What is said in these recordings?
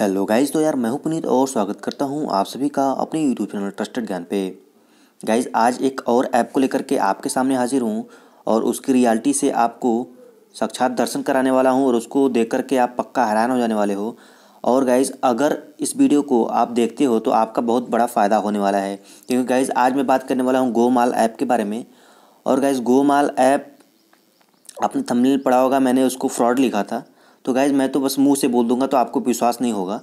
hello guys तो यार मैं हूं पुनीत और स्वागत करता हूं आप सभी का अपने यूट्यूब चैनल ट्रस्टेड ज्ञान पे गाइज आज एक और ऐप को लेकर के आपके सामने हाजिर हूं और उसकी रियलिटी से आपको साक्षात दर्शन कराने वाला हूं और उसको देख कर के आप पक्का हैरान हो जाने वाले हो और गाइज़ अगर इस वीडियो को आप देखते हो तो आपका बहुत बड़ा फ़ायदा होने वाला है क्योंकि गाइज़ आज मैं बात करने वाला हूँ गो ऐप के बारे में और गाइज़ गो ऐप आपने थमलिन पढ़ा होगा मैंने उसको फ्रॉड लिखा था तो गाइज़ मैं तो बस मुंह से बोल दूंगा तो आपको विश्वास नहीं होगा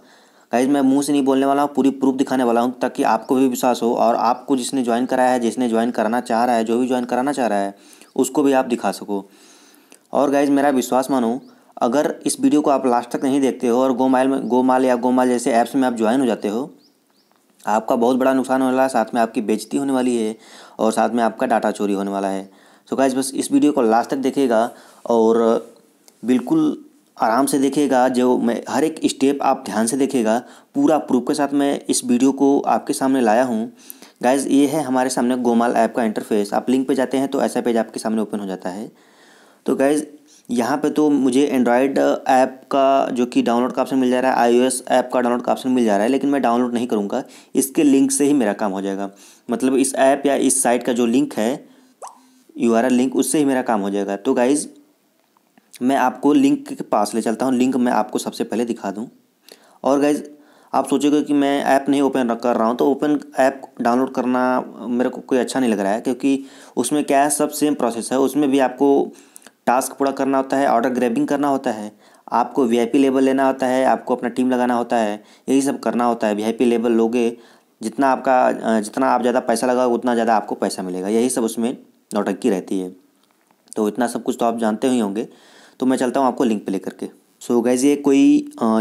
गाइज मैं मुंह से नहीं बोलने वाला हूँ पूरी प्रूफ दिखाने वाला हूँ ताकि आपको भी विश्वास हो और आपको जिसने ज्वाइन कराया है जिसने ज्वाइन कराना चाह रहा है जो भी ज्वाइन कराना चाह रहा है उसको भी आप दिखा सको और गाइज मेरा विश्वास मानो अगर इस वीडियो को आप लास्ट तक नहीं देखते हो और गोमाइल में गोमाल या गोमाल जैसे ऐप्स में आप ज्वाइन हो जाते हो आपका बहुत बड़ा नुकसान होने वाला है साथ में आपकी बेजती होने वाली है और साथ में आपका डाटा चोरी होने वाला है सो गाइज बस इस वीडियो को लास्ट तक देखिएगा और बिल्कुल आराम से देखिएगा जो मैं हर एक स्टेप आप ध्यान से देखिएगा पूरा प्रूफ के साथ मैं इस वीडियो को आपके सामने लाया हूँ गाइज ये है हमारे सामने गोमाल ऐप का इंटरफेस आप लिंक पे जाते हैं तो ऐसा पेज आपके सामने ओपन हो जाता है तो गाइज़ यहाँ पे तो मुझे एंड्रॉयड ऐप uh, का जो कि डाउनलोड का ऑप्शन मिल जा रहा है आईओएस ऐप का डाउनलोड का ऑप्शन मिल जा रहा है लेकिन मैं डाउनलोड नहीं करूँगा इसके लिंक से ही मेरा काम हो जाएगा मतलब इस ऐप या इस साइट का जो लिंक है यू लिंक उससे ही मेरा काम हो जाएगा तो गाइज़ मैं आपको लिंक के पास ले चलता हूँ लिंक मैं आपको सबसे पहले दिखा दूँ और गाइज आप सोचोगे कि मैं ऐप नहीं ओपन कर रहा हूँ तो ओपन ऐप डाउनलोड करना मेरे को कोई अच्छा नहीं लग रहा है क्योंकि उसमें क्या है सब सेम प्रोसेस है उसमें भी आपको टास्क पूरा करना होता है ऑर्डर ग्रैबिंग करना होता है आपको वीआईपी लेवल लेना होता है आपको अपना टीम लगाना होता है यही सब करना होता है वीआईपी लेवल लोगे जितना आपका जितना आप ज़्यादा पैसा लगाओ उतना ज़्यादा आपको पैसा मिलेगा यही सब उसमें नौटंकी रहती है तो इतना सब कुछ तो आप जानते ही होंगे तो मैं चलता हूँ आपको लिंक ले करके सो so गैज़ ये कोई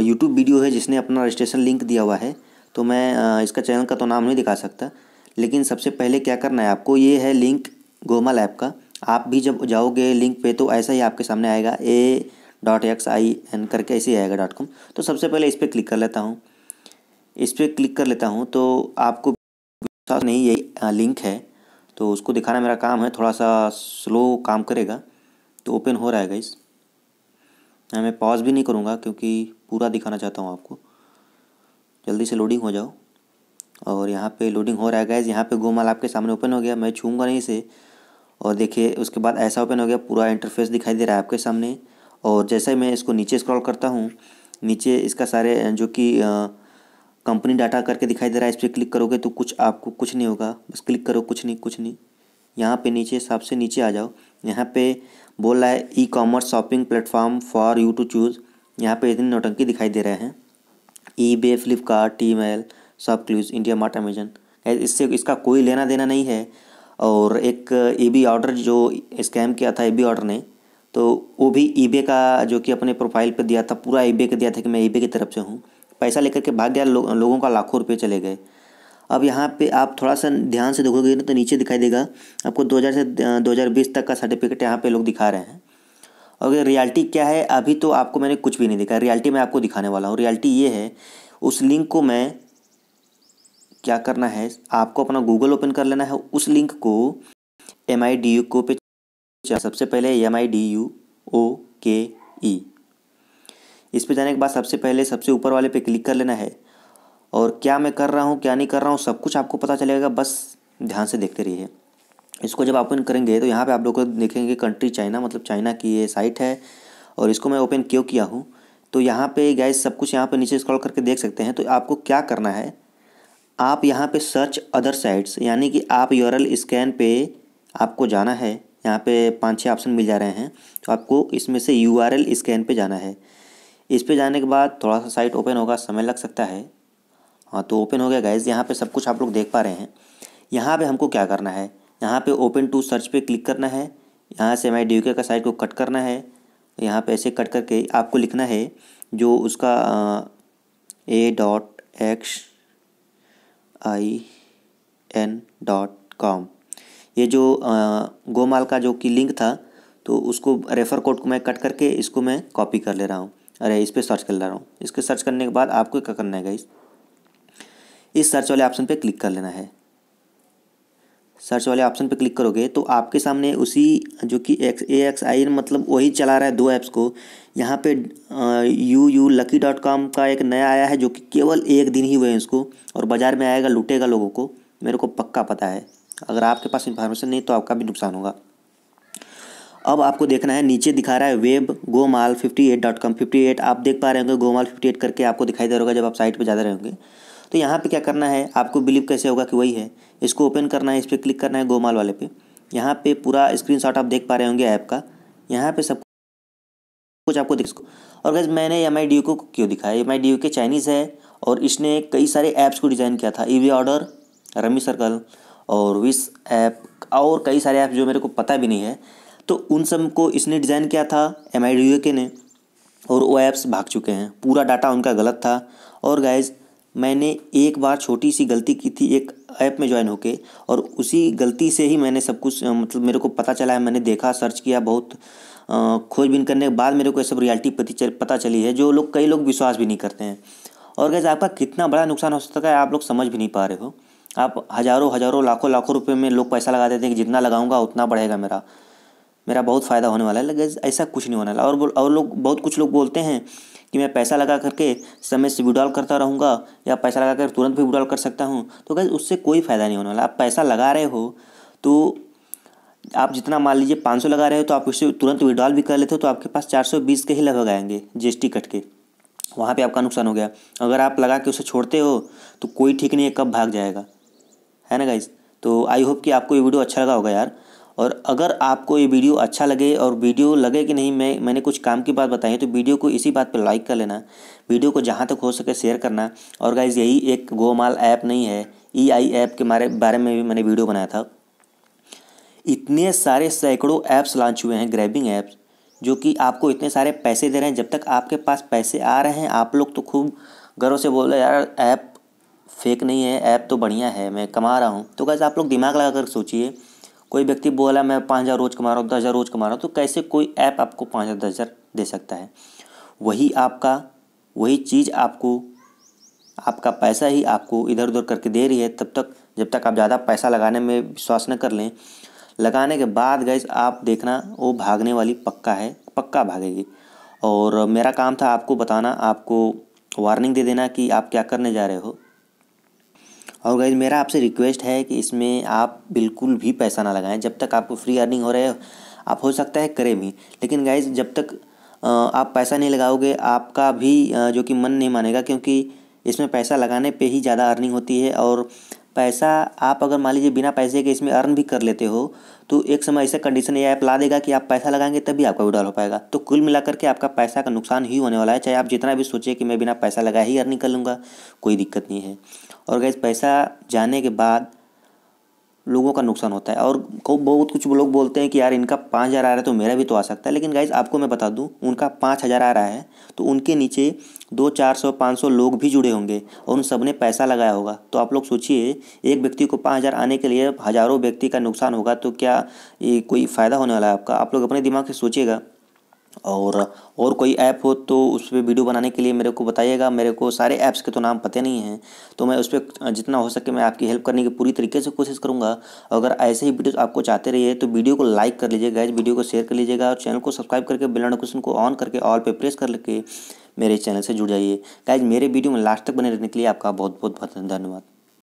यूट्यूब वीडियो है जिसने अपना रजिस्ट्रेशन लिंक दिया हुआ है तो मैं इसका चैनल का तो नाम नहीं दिखा सकता लेकिन सबसे पहले क्या करना है आपको ये है लिंक गोमल ऐप का आप भी जब जाओगे लिंक पे तो ऐसा ही आपके सामने आएगा A dot X I N करके ऐसे ही आएगा डॉट कॉम तो सबसे पहले इस पर क्लिक कर लेता हूँ इस पर क्लिक कर लेता हूँ तो आपको विश्वास नहीं ये लिंक है तो उसको दिखाना मेरा काम है थोड़ा सा स्लो काम करेगा तो ओपन हो रहा है इस ना मैं पॉज भी नहीं करूँगा क्योंकि पूरा दिखाना चाहता हूँ आपको जल्दी से लोडिंग हो जाओ और यहाँ पे लोडिंग हो रहा है गैज़ यहाँ पे गोमाल आपके सामने ओपन हो गया मैं छूँगा नहीं इसे और देखिए उसके बाद ऐसा ओपन हो गया पूरा इंटरफेस दिखाई दे रहा है आपके सामने और जैसे मैं इसको नीचे स्क्रॉल करता हूँ नीचे इसका सारे जो कि कंपनी डाटा करके दिखाई दे रहा है इस पर क्लिक करोगे तो कुछ आपको कुछ नहीं होगा बस क्लिक करो कुछ नहीं कुछ नहीं यहाँ पे नीचे सबसे नीचे आ जाओ यहाँ पे बोल रहा है E commerce shopping platform for you to choose यहाँ पे इतनी नोटंकी दिखाई दे रहे हैं eBay Flipkart Tmall ShopClues IndiaMART Amazon इससे इसका कोई लेना देना नहीं है और एक ई बी ऑर्डर जो स्कैम किया था ई बी ऑर्डर ने तो वो भी ई बे का जो कि अपने प्रोफाइल पर दिया था पूरा ई बे का दिया था कि मैं ई बे की तरफ से हूँ पैसा लेकर के भाग गया लो, लोगों का लाखों रुपये चले गए अब यहाँ पे आप थोड़ा सा ध्यान से देखोगे ना तो नीचे दिखाई देगा आपको 2000 से 2020 तक का सर्टिफिकेट यहाँ पे लोग दिखा रहे हैं और रियलिटी क्या है अभी तो आपको मैंने कुछ भी नहीं दिखाया रियलिटी मैं आपको दिखाने वाला हूँ रियलिटी ये है उस लिंक को मैं क्या करना है आपको अपना गूगल ओपन कर लेना है उस लिंक को एम आई डी यू को पे सबसे पहले M I D U O के ई इस पे जाने के बाद सबसे पहले सबसे ऊपर वाले पे क्लिक कर लेना है और क्या मैं कर रहा हूँ क्या नहीं कर रहा हूँ सब कुछ आपको पता चलेगा बस ध्यान से देखते रहिए इसको जब आप ओपन करेंगे तो यहाँ पे आप लोग को देखेंगे कंट्री चाइना मतलब चाइना की ये साइट है और इसको मैं ओपन क्यों किया हूँ तो यहाँ पे गैस सब कुछ यहाँ पे नीचे स्क्रॉल करके देख सकते हैं तो आपको क्या करना है आप यहाँ पे सर्च अदर साइट्स यानी कि आप यूआरएल स्कैन पे आपको जाना है यहाँ पे पाँच छः ऑप्शन मिल जा रहे हैं तो आपको इसमें से यू स्कैन पर जाना है इस पर जाने के बाद थोड़ा सा साइट ओपन होगा समय लग सकता है हाँ तो ओपन हो गया गाइज यहाँ पे सब कुछ आप लोग देख पा रहे हैं यहाँ पे हमको क्या करना है यहाँ पे ओपन टू सर्च पे क्लिक करना है यहाँ से हमारे डी का साइड को कट करना है यहाँ पे ऐसे कट करके आपको लिखना है जो उसका A dot X I N dot com ये जो गोमाल का जो कि लिंक था तो उसको रेफ़र कोड को मैं कट करके इसको मैं कॉपी कर ले रहा हूँ अरे इस पर सर्च कर ले रहा हूँ इसके सर्च करने के बाद आपको क्या करना है गाइज़ इस सर्च वाले ऑप्शन पर क्लिक कर लेना है सर्च वाले ऑप्शन पर क्लिक करोगे तो आपके सामने उसी जो कि एक्स ए एक्स आई मतलब वही चला रहा है दो ऐप्स को यहाँ पे U U lucky dot com का एक नया आया है जो कि केवल एक दिन ही हुए हैं इसको और बाज़ार में आएगा लूटेगा लोगों को मेरे को पक्का पता है अगर आपके पास इन्फॉर्मेशन नहीं तो आपका भी नुकसान होगा अब आपको देखना है नीचे दिखा रहा है वेब गोमाल fifty eight dot com fifty eight आप देख पा रहे होंगे गोमाल फिफ्टी एट करके आपको दिखाई दे रहा होगा जब आप साइट पर ज़्यादा रहेंगे तो यहाँ पे क्या करना है आपको बिलीव कैसे होगा कि वही है इसको ओपन करना है इस पर क्लिक करना है गोमाल वाले पे यहाँ पे पूरा स्क्रीन आप देख पा रहे होंगे ऐप का यहाँ पे सब कुछ आपको देख सको और गैस मैंने एम आई डी को क्यों दिखाया एम आई डी के चाइनीज़ है और इसने कई सारे ऐप्स को डिज़ाइन किया था E V order rummy circle और विस ऐप और कई सारे ऐप जो मेरे को पता भी नहीं है तो उन सब को इसने डिज़ाइन किया था एम आई डी के ने और वो ऐप्स भाग चुके हैं पूरा डाटा उनका गलत था और गाइज मैंने एक बार छोटी सी गलती की थी एक ऐप में ज्वाइन होके और उसी गलती से ही मैंने सब कुछ मतलब मेरे को पता चला है मैंने देखा सर्च किया बहुत खोजबीन करने के बाद मेरे को ये सब रियलिटी पता चली है जो लोग कई लोग विश्वास भी नहीं करते हैं और गैस आपका कितना बड़ा नुकसान हो सकता है आप लोग समझ भी नहीं पा रहे हो आप हज़ारों हज़ारों लाखों लाखों रुपये में लोग पैसा लगा देते हैं कि जितना लगाऊंगा उतना बढ़ेगा मेरा मेरा बहुत फ़ायदा होने वाला है लेकिन ऐसा कुछ नहीं होने वाला और बोल और लोग बहुत कुछ लोग बोलते हैं कि मैं पैसा लगा करके समय से विड्रॉल करता रहूँगा या पैसा लगा कर तुरंत भी विड्रॉल कर सकता हूँ तो गैस उससे कोई फ़ायदा नहीं होने वाला आप पैसा लगा रहे हो तो आप जितना मान लीजिए पाँच सौ लगा रहे हो तो आप उससे तुरंत विड्रॉल भी कर लेते हो तो आपके पास चार सौ बीस के ही लगभग आएंगे जी कट के वहाँ पर आपका नुकसान हो गया अगर आप लगा के उसे छोड़ते हो तो कोई ठीक नहीं है कब भाग जाएगा है ना गाइज तो आई होप कि आपको ये वीडियो अच्छा लगा होगा यार और अगर आपको ये वीडियो अच्छा लगे और वीडियो लगे कि नहीं मैं मैंने कुछ काम की बात बताई तो वीडियो को इसी बात पर लाइक कर लेना वीडियो को जहाँ तक हो सके शेयर करना और गाइज यही एक गोमाल ऐप नहीं है ई आई ऐप के मारे बारे में भी मैंने वीडियो बनाया था इतने सारे सैकड़ों ऐप्स लॉन्च हुए हैं ग्रैबिंग ऐप्स जो कि आपको इतने सारे पैसे दे रहे हैं जब तक आपके पास पैसे आ रहे हैं आप लोग तो खूब गर्व से बोल रहे यार ऐप फेक नहीं है ऐप तो बढ़िया है मैं कमा रहा हूँ तो गैस आप लोग दिमाग लगा कर सोचिए कोई व्यक्ति बोला मैं पाँच हज़ार रोज़ कमा रहा हूँ दस हज़ार रोज़ कमा रहा हूँ तो कैसे कोई ऐप आपको पाँच हज़ार दस हज़ार दे सकता है वही आपका वही चीज़ आपको आपका पैसा ही आपको इधर उधर करके दे रही है तब तक जब तक आप ज़्यादा पैसा लगाने में विश्वास न कर लें लगाने के बाद गैस आप देखना वो भागने वाली पक्का है पक्का भागेगी और मेरा काम था आपको बताना आपको वार्निंग दे देना कि आप क्या करने जा रहे हो और गाइज मेरा आपसे रिक्वेस्ट है कि इसमें आप बिल्कुल भी पैसा ना लगाएं जब तक आपको फ्री अर्निंग हो रहे हो आप हो सकता है करें भी लेकिन गाइज जब तक आप पैसा नहीं लगाओगे आपका भी जो कि मन नहीं मानेगा क्योंकि इसमें पैसा लगाने पे ही ज़्यादा अर्निंग होती है और पैसा आप अगर मान लीजिए बिना पैसे के इसमें अर्न भी कर लेते हो तो एक समय ऐसा कंडीशन ये ऐप ला देगा कि आप पैसा लगाएंगे तभी आपका विड्रॉल हो पाएगा तो कुल मिलाकर के आपका पैसा का नुकसान ही होने वाला है चाहे आप जितना भी सोचिए कि मैं बिना पैसा लगाए ही अर्निंग कर लूँगा कोई दिक्कत नहीं है और गैस पैसा जाने के बाद लोगों का नुकसान होता है और बहुत कुछ लोग बोलते हैं कि यार इनका पाँच हज़ार आ रहा है तो मेरा भी तो आ सकता है लेकिन गाइज आपको मैं बता दूं उनका पाँच हज़ार आ रहा है तो उनके नीचे दो चार सौ पाँच सौ लोग भी जुड़े होंगे और उन सब ने पैसा लगाया होगा तो आप लोग सोचिए एक व्यक्ति को पाँच हज़ार आने के लिए हज़ारों व्यक्ति का नुकसान होगा तो क्या ये कोई फ़ायदा होने वाला है आपका आप लोग अपने दिमाग से सोचिएगा और और कोई ऐप हो तो उस पर वीडियो बनाने के लिए मेरे को बताइएगा मेरे को सारे ऐप्स के तो नाम पते नहीं हैं तो मैं उस पर जितना हो सके मैं आपकी हेल्प करने की पूरी तरीके से कोशिश करूँगा अगर ऐसे ही वीडियोस आपको चाहते रहिए तो वीडियो को लाइक कर लीजिएगा इस वीडियो को शेयर कर लीजिएगा और चैनल को सब्सक्राइब करके बिल नोटिफिकेशन को ऑन करके ऑल पर प्रेस करके मेरे चैनल से जुड़ जाइए गाइज मेरे वीडियो में लास्ट तक बने रहने के लिए आपका बहुत बहुत धन्यवाद